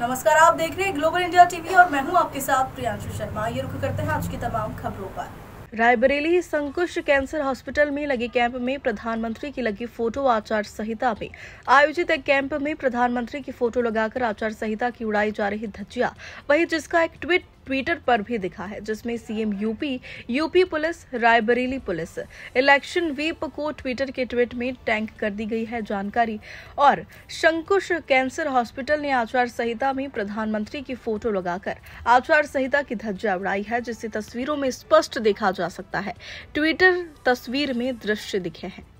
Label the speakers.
Speaker 1: नमस्कार आप देख रहे हैं ग्लोबल इंडिया टीवी और मैं हूं आपके साथ प्रियांशु शर्मा ये रुख करते हैं आज की तमाम खबरों पर रायबरेली संकुश कैंसर हॉस्पिटल में लगे कैंप में प्रधानमंत्री की लगी फोटो आचार संहिता में आयोजित एक कैंप में प्रधानमंत्री की फोटो लगाकर आचार संहिता की उड़ाई जा रही धज्जिया वहीं जिसका एक ट्वीट ट्विटर पर भी दिखा है जिसमें CM UP UP police Raebareli police election वीप को ट्विटर के ट्वीट में टैंक कर दी गई है जानकारी और शंकुश कैंसर हॉस्पिटल ने आचार संहिता में प्रधानमंत्री की फोटो लगाकर आचार संहिता की धज्जा उड़ाई है जिसे तस्वीरों में स्पष्ट देखा जा सकता है ट्विटर तस्वीर में दृश्य दिखे हैं